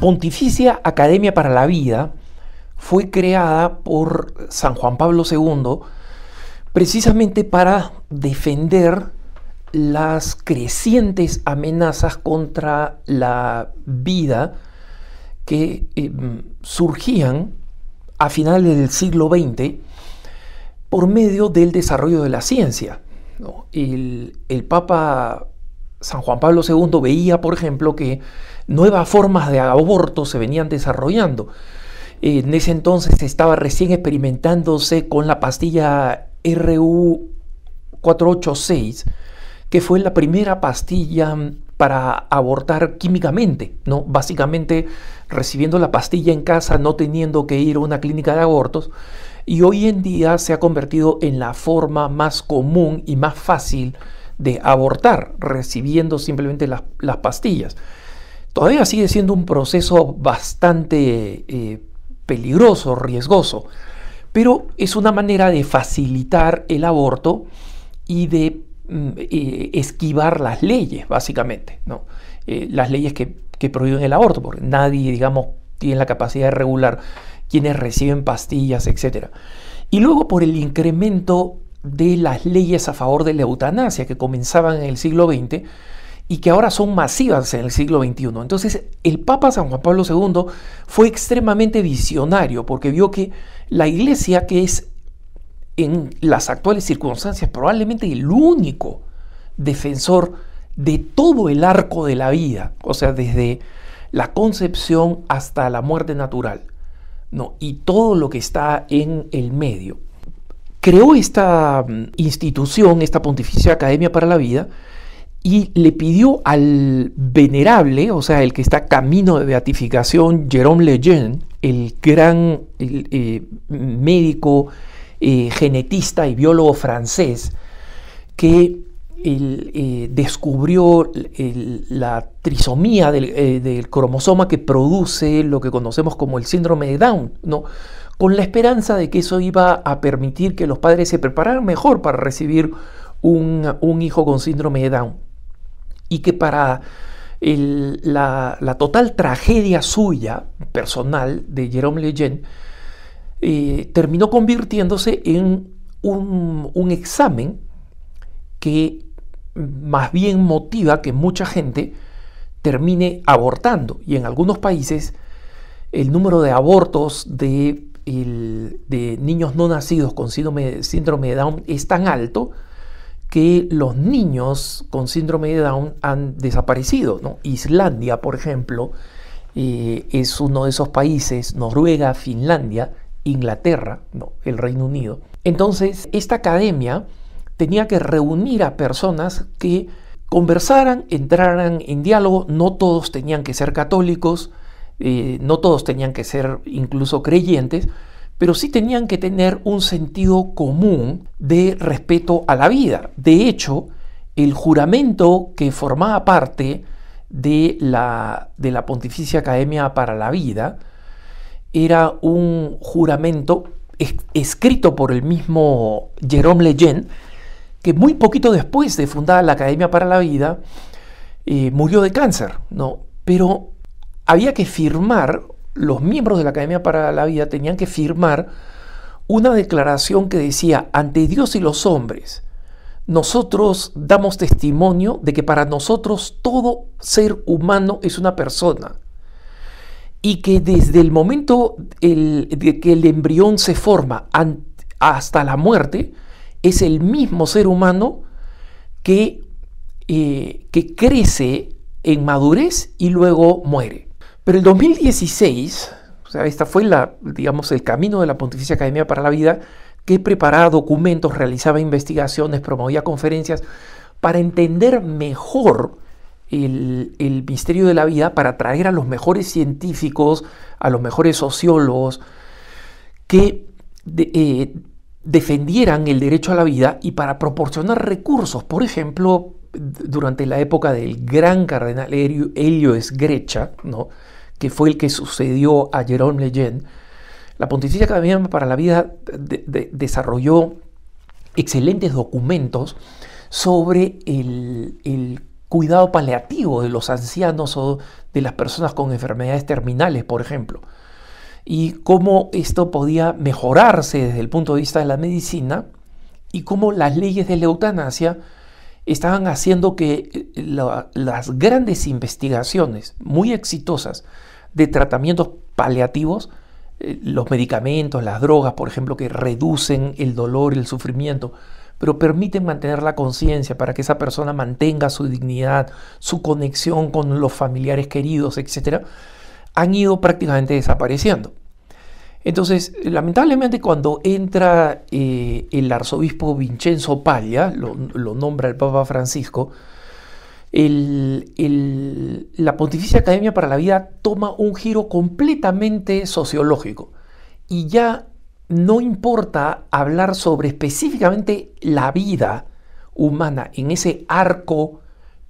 Pontificia Academia para la Vida fue creada por San Juan Pablo II precisamente para defender las crecientes amenazas contra la vida que em, surgían a finales del siglo XX por medio del desarrollo de la ciencia. el Papa San Juan Pablo II veía, por ejemplo, que nuevas formas de aborto se venían desarrollando. En ese entonces se estaba recién experimentándose con la pastilla RU486, que fue la primera pastilla mm, para abortar químicamente, ¿no? Básicamente recibiendo la pastilla en casa, no teniendo que ir a una clínica de abortos, y hoy en día se ha convertido en la forma más común y más fácil de abortar, recibiendo simplemente las pastillas todavía sigue siendo un proceso bastante eh, peligroso, riesgoso, pero es una manera de facilitar el aborto y de mm, eh, esquivar las leyes, básicamente, ¿no? Eh, las leyes que, que, prohíben el aborto, porque nadie, digamos, tiene la capacidad de regular quienes reciben pastillas, etc. Y luego por el incremento de las leyes a favor de la eutanasia que comenzaban en el siglo XX, y que ahora son masivas en el siglo XXI. Entonces, el Papa San Juan Pablo II fue extremadamente visionario porque vio que la iglesia, que es en las actuales circunstancias probablemente el único defensor de todo el arco de la vida, o sea, desde la concepción hasta la muerte natural, ¿no? y todo lo que está en el medio. Creó esta mm, institución, esta Pontificia Academia para la Vida, y le pidió al venerable, o sea, el que está camino de beatificación, Jérôme Lejeune, el gran eh, médico eh, genetista y biólogo francés, que eh, descubrió la trisomía del, cromosoma que produce lo que conocemos como el síndrome de Down, ¿no? con la esperanza de que eso iba a permitir que los padres se prepararan mejor para recibir un hijo con síndrome de Down y que para la, total tragedia suya, personal, de Jerome Lejeune, eh, terminó convirtiéndose en un, examen que más bien motiva que mucha gente termine abortando. Y en algunos países el número de abortos de, niños no nacidos con síndrome, síndrome de Down es tan alto que los niños con síndrome de Down han desaparecido. Islandia, por ejemplo, eh, es uno de esos países, Noruega, Finlandia, Inglaterra, no, el Reino Unido. Entonces, esta academia tenía que reunir a personas que conversaran, entraran en diálogo, no todos tenían que ser católicos, eh, no todos tenían que ser incluso creyentes, pero sí tenían que tener un sentido común de respeto a la vida. De hecho, el juramento que formaba parte de la, de la Pontificia Academia para la Vida era un juramento escrito por el mismo Jerome Lejeune, que muy poquito después de fundar la Academia para la Vida, eh, murió de cáncer, ¿no? Pero había que firmar los miembros de la Academia para la Vida tenían que firmar una declaración que decía, ante Dios y los hombres, nosotros damos testimonio de que para nosotros todo ser humano es una persona y que desde el momento de que el embrión se forma hasta la muerte, es el mismo ser humano que, eh, que crece en madurez y luego muere. Pero el 2016, o sea, esta fue la, digamos, el camino de la Pontificia Academia para la Vida, que preparaba documentos, realizaba investigaciones, promovía conferencias para entender mejor el, misterio de la vida, para atraer a los mejores científicos, a los mejores sociólogos, que eh, defendieran el derecho a la vida y para proporcionar recursos. Por ejemplo, durante la época del gran cardenal Elio Grecha, ¿no? que fue el que sucedió a Jerome Leyen, la Pontificia Academia para la Vida desarrolló excelentes documentos sobre el, el, cuidado paliativo de los ancianos o de las personas con enfermedades terminales, por ejemplo, y cómo esto podía mejorarse desde el punto de vista de la medicina y cómo las leyes de la eutanasia estaban haciendo que eh, las grandes investigaciones muy exitosas de tratamientos paliativos, eh, los medicamentos, las drogas, por ejemplo, que reducen el dolor y el sufrimiento, pero permiten mantener la conciencia para que esa persona mantenga su dignidad, su conexión con los familiares queridos, etc., han ido prácticamente desapareciendo. Entonces, lamentablemente cuando entra eh, el arzobispo Vincenzo Paglia, lo, nombra el Papa Francisco, la Pontificia Academia para la Vida toma un giro completamente sociológico y ya no importa hablar sobre específicamente la vida humana en ese arco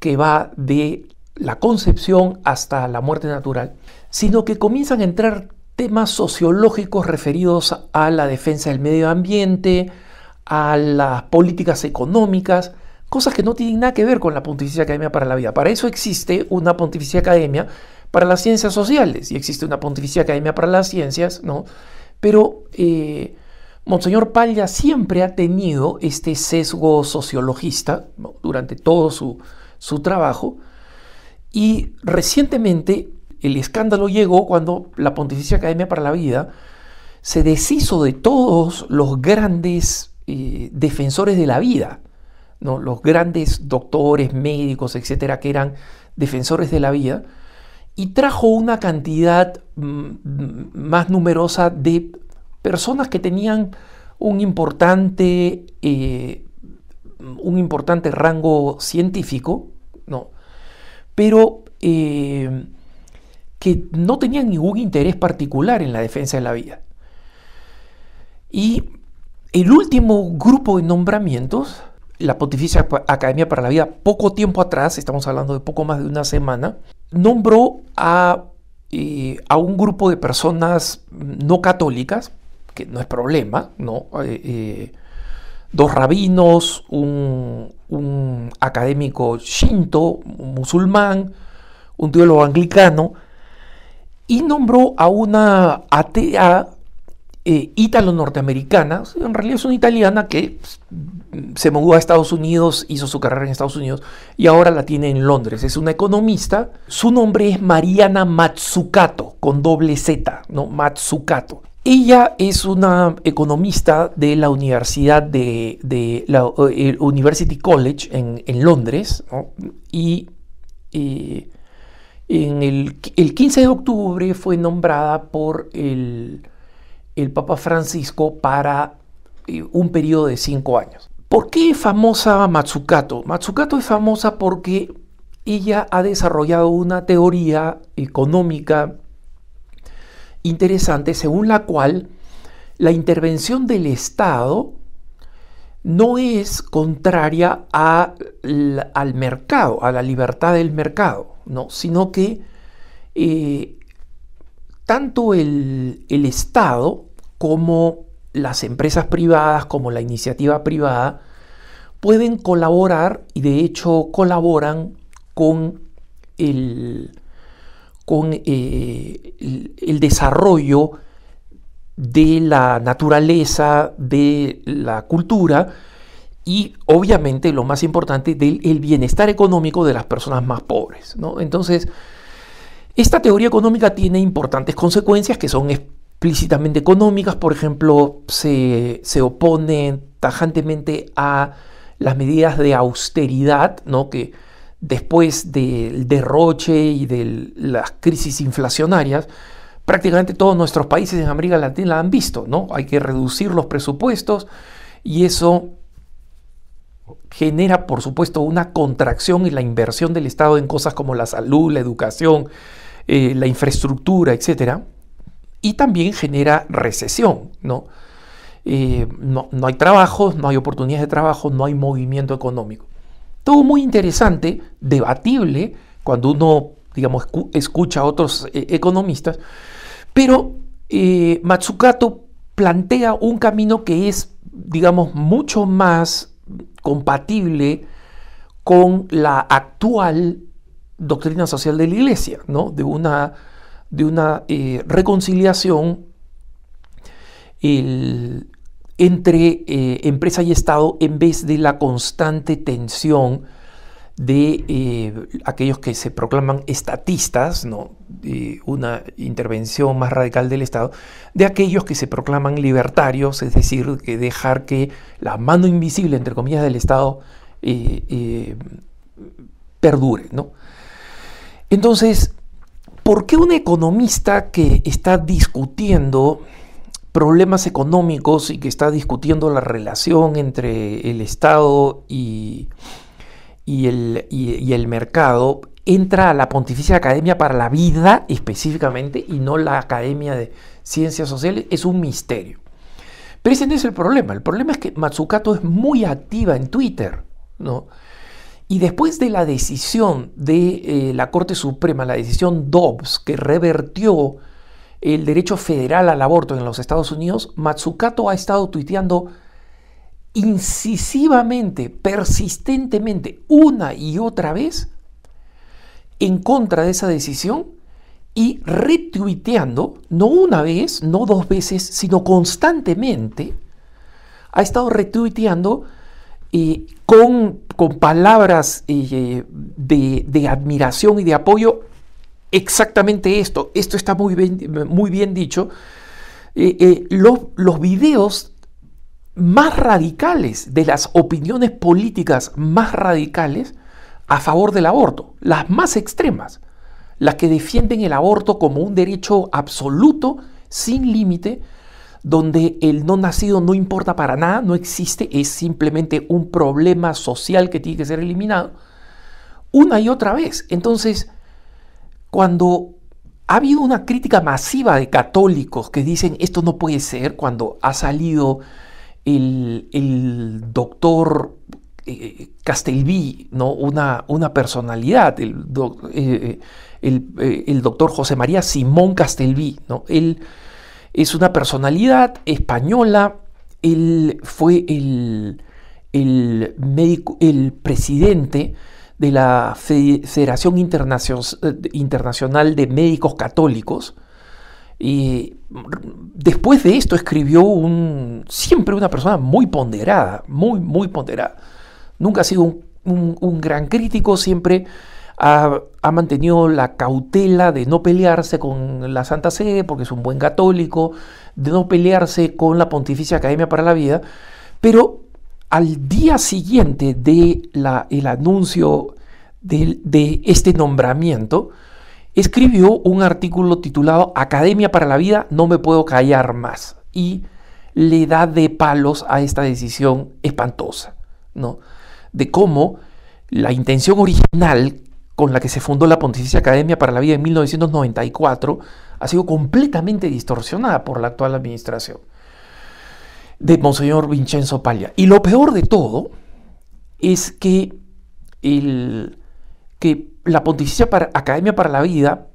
que va de la concepción hasta la muerte natural, sino que comienzan a entrar temas sociológicos referidos a la defensa del medio ambiente, a las políticas económicas, cosas que no tienen nada que ver con la Pontificia Academia para la Vida. Para eso existe una Pontificia Academia para las ciencias sociales y existe una Pontificia Academia para las ciencias, ¿no? Pero eh, Monseñor Palla siempre ha tenido este sesgo sociologista durante todo su, su trabajo y recientemente el escándalo llegó cuando la Pontificia Academia para la Vida se deshizo de todos los grandes eh, defensores de la vida, ¿no? los grandes doctores, médicos, etcétera, que eran defensores de la vida, y trajo una cantidad mm, mm, más numerosa de personas que tenían un importante, eh, un importante rango científico, ¿no? pero eh, que no tenían ningún interés particular en la defensa de la vida. Y el último grupo de nombramientos, la Pontificia Academia para la Vida, poco tiempo atrás, estamos hablando de poco más de una semana, nombró a, eh, un grupo de personas no católicas, que no es problema, ¿no? Eh, eh, dos rabinos, un, académico shinto, un musulmán, un teólogo anglicano, y nombró a una atea ítalo-norteamericana, eh, en realidad es una italiana que pues, se mudó a Estados Unidos, hizo su carrera en Estados Unidos y ahora la tiene en Londres. Es una economista, su nombre es Mariana Matsukato, con doble Z, ¿no? Matsukato. Ella es una economista de la Universidad de, de la, eh, University College en, en Londres y, y eh, en el, 15 de octubre fue nombrada por el, Papa Francisco para eh, un periodo de cinco años. ¿Por qué es famosa Matsukato? Matsukato es famosa porque ella ha desarrollado una teoría económica interesante según la cual la intervención del Estado no es contraria al mercado, a la libertad del mercado. ¿no? sino que eh, tanto el, Estado como las empresas privadas, como la iniciativa privada, pueden colaborar y de hecho colaboran con el, eh, desarrollo de la naturaleza, de la cultura, y obviamente lo más importante del el bienestar económico de las personas más pobres. ¿no? Entonces, esta teoría económica tiene importantes consecuencias que son explícitamente económicas, por ejemplo, se, se opone tajantemente a las medidas de austeridad, ¿no? que después del derroche y de las crisis inflacionarias, prácticamente todos nuestros países en América Latina la han visto, ¿no? Hay que reducir los presupuestos y eso genera, por supuesto, una contracción en la inversión del Estado en cosas como la salud, la educación, eh, la infraestructura, etc. Y también genera recesión, eh, ¿no? no, hay trabajos, no hay oportunidades de trabajo, no hay movimiento económico. Todo muy interesante, debatible, cuando uno, digamos, escucha a otros eh, economistas, pero Matsukato plantea un camino que es, digamos, mucho más compatible con la actual doctrina social de la Iglesia, de una, de una eh, reconciliación entre eh, empresa y Estado en vez de la constante tensión de eh, aquellos que se proclaman estatistas, ¿no? una intervención más radical del Estado, de aquellos que se proclaman libertarios, es decir, que dejar que la mano invisible, entre comillas, del Estado eh, eh, perdure. ¿no? Entonces, ¿por qué un economista que está discutiendo problemas económicos y que está discutiendo la relación entre el Estado y y el, el mercado entra a la Pontificia Academia para la Vida específicamente y no la Academia de Ciencias Sociales es un misterio. Pero ese no es el problema. El problema es que Matsukato es muy activa en Twitter. ¿no? Y después de la decisión de eh, la Corte Suprema, la decisión Dobbs, que revertió el derecho federal al aborto en los Estados Unidos, Matsukato ha estado tuiteando incisivamente, persistentemente, una y otra vez, en contra de esa decisión y retuiteando, no una vez, no dos veces, sino constantemente, ha estado retuiteando eh, con, palabras eh, de, admiración y de apoyo exactamente esto. Esto está muy bien, muy bien dicho. Eh, los, los videos más radicales, de las opiniones políticas más radicales a favor del aborto, las más extremas, las que defienden el aborto como un derecho absoluto, sin límite, donde el no nacido no importa para nada, no existe, es simplemente un problema social que tiene que ser eliminado, una y otra vez. Entonces, cuando ha habido una crítica masiva de católicos que dicen esto no puede ser, cuando ha salido el, doctor eh, Castelví, ¿no? una, una personalidad, el, eh, eh, el, doctor José María Simón Castelví. ¿no? Él es una personalidad española, él fue el, el presidente de la Federación Internacional de Médicos Católicos, y después de esto escribió siempre una persona muy ponderada, muy, muy ponderada. Nunca ha sido un, gran crítico, siempre ha, mantenido la cautela de no pelearse con la Santa Sede, porque es un buen católico, de no pelearse con la Pontificia Academia para la Vida, pero al día siguiente del anuncio de este nombramiento, escribió un artículo titulado Academia para la Vida, no me puedo callar más. Y le da de palos a esta decisión espantosa, ¿no? De cómo la intención original con la que se fundó la Pontificia Academia para la Vida en 1994 ha sido completamente distorsionada por la actual administración de Monseñor Vincenzo Paglia. Y lo peor de todo es que el, la Pontificia Academia para la Vida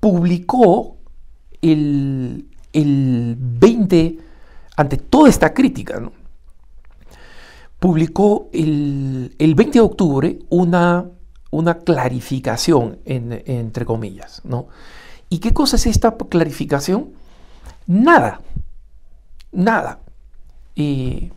publicó el, 20, ante toda esta crítica, publicó el, 20 de octubre una, una clarificación, entre comillas. ¿Y qué cosa es esta clarificación? Nada, nada. Eh,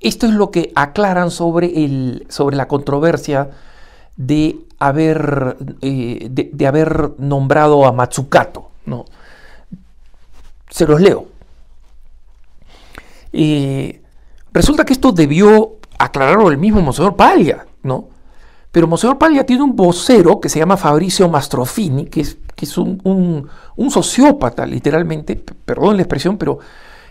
esto es lo que aclaran sobre, el, sobre la controversia de haber, eh, de, haber nombrado a Matsukato. ¿no? Se los leo. Eh, resulta que esto debió aclararlo el mismo Monseñor Paglia, ¿no? Pero Monseñor Paglia tiene un vocero que se llama Fabricio Mastrofini, que es, que es un, un, sociópata, literalmente, perdón la expresión, pero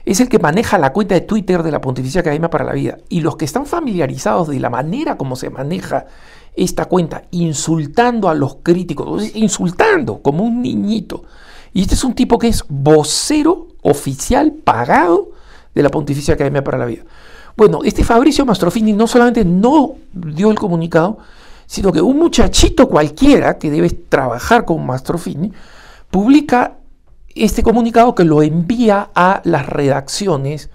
es el que maneja la cuenta de Twitter de la Pontificia Academia para la Vida. Y los que están familiarizados de la manera como se maneja esta cuenta insultando a los críticos, insultando como un niñito. Y este es un tipo que es vocero oficial pagado de la Pontificia Academia para la Vida. Bueno, este Fabricio Mastrofini no solamente no dio el comunicado, sino que un muchachito cualquiera que debe trabajar con Mastrofini publica este comunicado que lo envía a las redacciones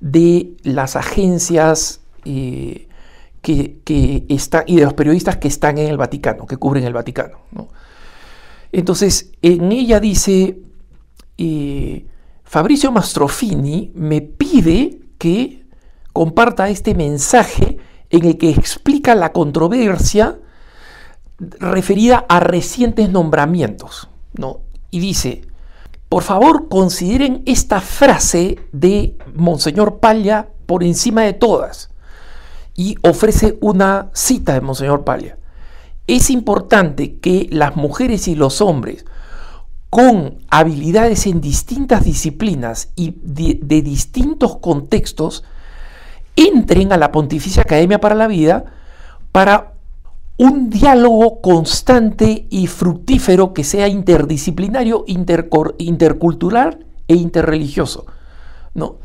de las agencias eh, que, está, y de los periodistas que están en el Vaticano, que cubren el Vaticano. Entonces, en ella dice, eh, Fabricio Mastrofini me pide que comparta este mensaje en el que explica la controversia referida a recientes nombramientos. ¿no? Y dice, por favor consideren esta frase de Monseñor Palla por encima de todas y ofrece una cita de Monseñor Paglia. Es importante que las mujeres y los hombres con habilidades en distintas disciplinas y de, de distintos contextos entren a la Pontificia Academia para la Vida para un diálogo constante y fructífero que sea interdisciplinario, intercultural e interreligioso. ¿no?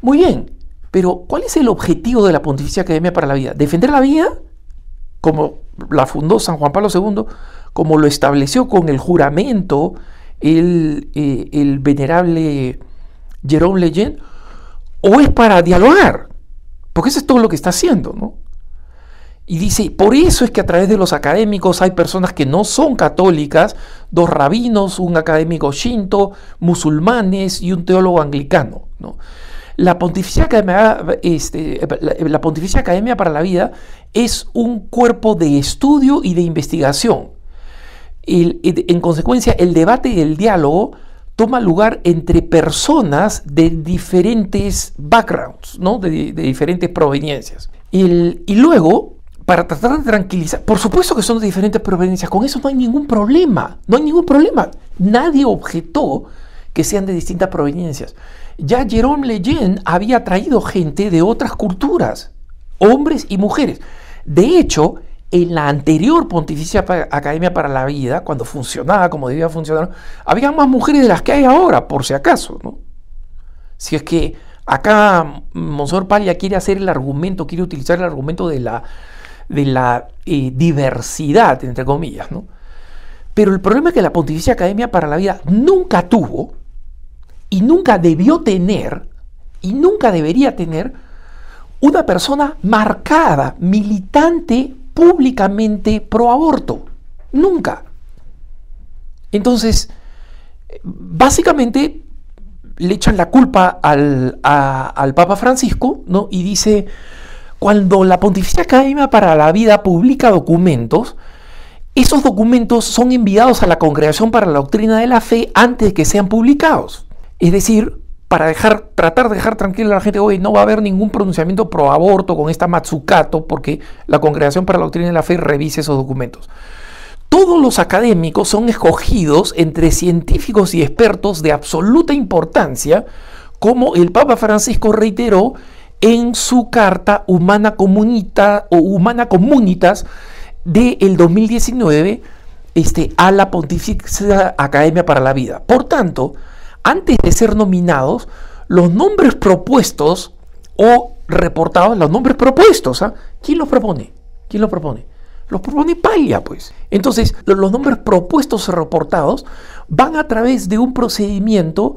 Muy bien, pero, ¿cuál es el objetivo de la Pontificia Academia para la Vida? ¿Defender la vida? Como la fundó San Juan Pablo II, como lo estableció con el juramento el, eh, venerable Jerome Legend, o es para dialogar, porque eso es todo lo que está haciendo, ¿no? Y dice, por eso es que a través de los académicos hay personas que no son católicas, dos rabinos, un académico shinto, musulmanes y un teólogo anglicano, ¿no? Este, la Pontificia Academia, para la Vida es un cuerpo de estudio y de investigación. en consecuencia, el debate y el diálogo toma lugar entre personas de diferentes backgrounds, ¿no? de, diferentes proveniencias. y luego, para tratar de tranquilizar, por supuesto que son de diferentes proveniencias, con eso no hay ningún problema, no hay ningún problema. Nadie objetó que sean de distintas proveniencias. Ya Jerome Leyen había traído gente de otras culturas, hombres y mujeres. De hecho, en la anterior Pontificia Academia para la Vida, cuando funcionaba como debía funcionar, había más mujeres de las que hay ahora, por si acaso. ¿no? Si es que acá Monsor Paglia quiere hacer el argumento, quiere utilizar el argumento de la, de la eh, diversidad, entre comillas. ¿no? Pero el problema es que la Pontificia Academia para la Vida nunca tuvo y nunca debió tener, y nunca debería tener, una persona marcada, militante públicamente pro aborto. Nunca. Entonces, básicamente le echan la culpa al, Papa Francisco, ¿no? Y dice, cuando la Pontificia Academia para la Vida publica documentos, esos documentos son enviados a la Congregación para la Doctrina de la Fe antes de que sean publicados. Es decir, para dejar, tratar de dejar tranquila a la gente, hoy no va a haber ningún pronunciamiento pro aborto con esta Matsukato, porque la Congregación para la Doctrina de la Fe revise esos documentos. Todos los académicos son escogidos entre científicos y expertos de absoluta importancia, como el Papa Francisco reiteró en su carta Humana, Comunita, o Humana Comunitas del 2019 este, a la Pontificia Academia para la Vida. Por tanto, antes de ser nominados, los nombres propuestos o reportados, los nombres propuestos, ¿ah? ¿quién los propone? ¿Quién los propone? Los propone Paya, pues. Entonces, los nombres propuestos o reportados van a través de un procedimiento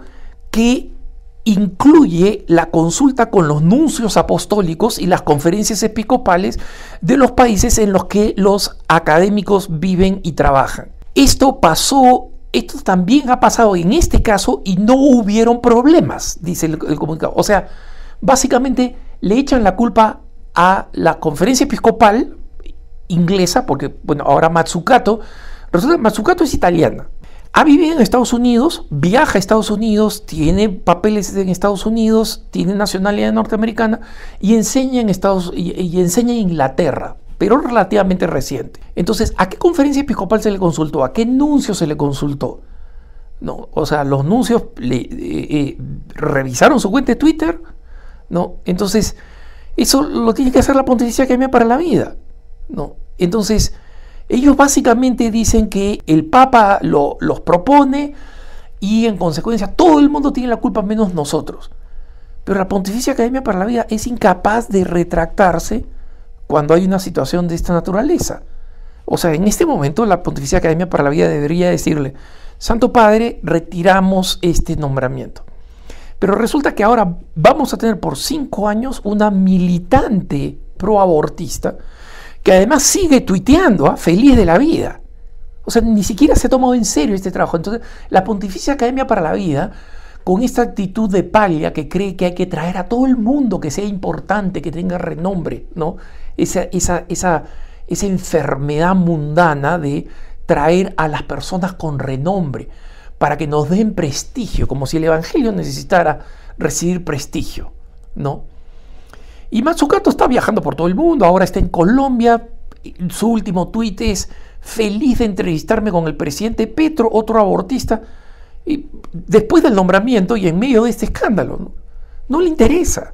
que incluye la consulta con los nuncios apostólicos y las conferencias episcopales de los países en los que los académicos viven y trabajan. Esto pasó esto también ha pasado en este caso y no hubieron problemas, dice el, comunicado. O sea, básicamente le echan la culpa a la conferencia episcopal inglesa, porque bueno, ahora Matsukato, resulta que Matsukato es italiana. Ha vivido en Estados Unidos, viaja a Estados Unidos, tiene papeles en Estados Unidos, tiene nacionalidad norteamericana y enseña en Estados y enseña en Inglaterra pero relativamente reciente. Entonces, ¿a qué conferencia episcopal se le consultó? ¿A qué nuncio se le consultó? No, o sea, los nuncios le, eh, eh, revisaron su cuenta de Twitter. No, entonces, eso lo tiene que hacer la Pontificia Academia para la Vida. No, entonces, ellos básicamente dicen que el Papa los propone y en consecuencia todo el mundo tiene la culpa menos nosotros. Pero la Pontificia Academia para la Vida es incapaz de retractarse cuando hay una situación de esta naturaleza. O sea, en este momento la Pontificia Academia para la Vida debería decirle, Santo Padre, retiramos este nombramiento. Pero resulta que ahora vamos a tener por cinco años una militante proabortista que además sigue tuiteando, a ¿ah? feliz de la vida. O sea, ni siquiera se ha tomado en serio este trabajo. Entonces, la Pontificia Academia para la Vida con esta actitud de palia que cree que hay que traer a todo el mundo que sea importante, que tenga renombre, ¿no? Esa, enfermedad mundana de traer a las personas con renombre para que nos den prestigio, como si el Evangelio necesitara recibir prestigio, ¿no? Y Matsukato está viajando por todo el mundo, ahora está en Colombia, su último tuit es, feliz de entrevistarme con el presidente Petro, otro abortista, y después del nombramiento y en medio de este escándalo. No, le interesa.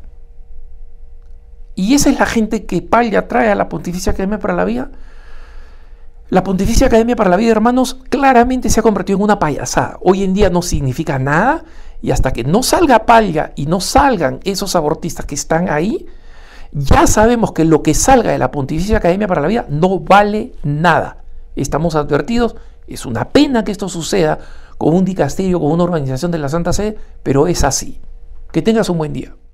Y esa es la gente que Palla trae a la Pontificia Academia para la Vida. La Pontificia Academia para la Vida, hermanos, claramente se ha convertido en una payasada. Hoy en día no significa nada y hasta que no salga Palla y no salgan esos abortistas que están ahí, ya sabemos que lo que salga de la Pontificia Academia para la Vida no vale nada. Estamos advertidos, es una pena que esto suceda, con un dicasterio, con una organización de la Santa Sede, pero es así. Que tengas un buen día.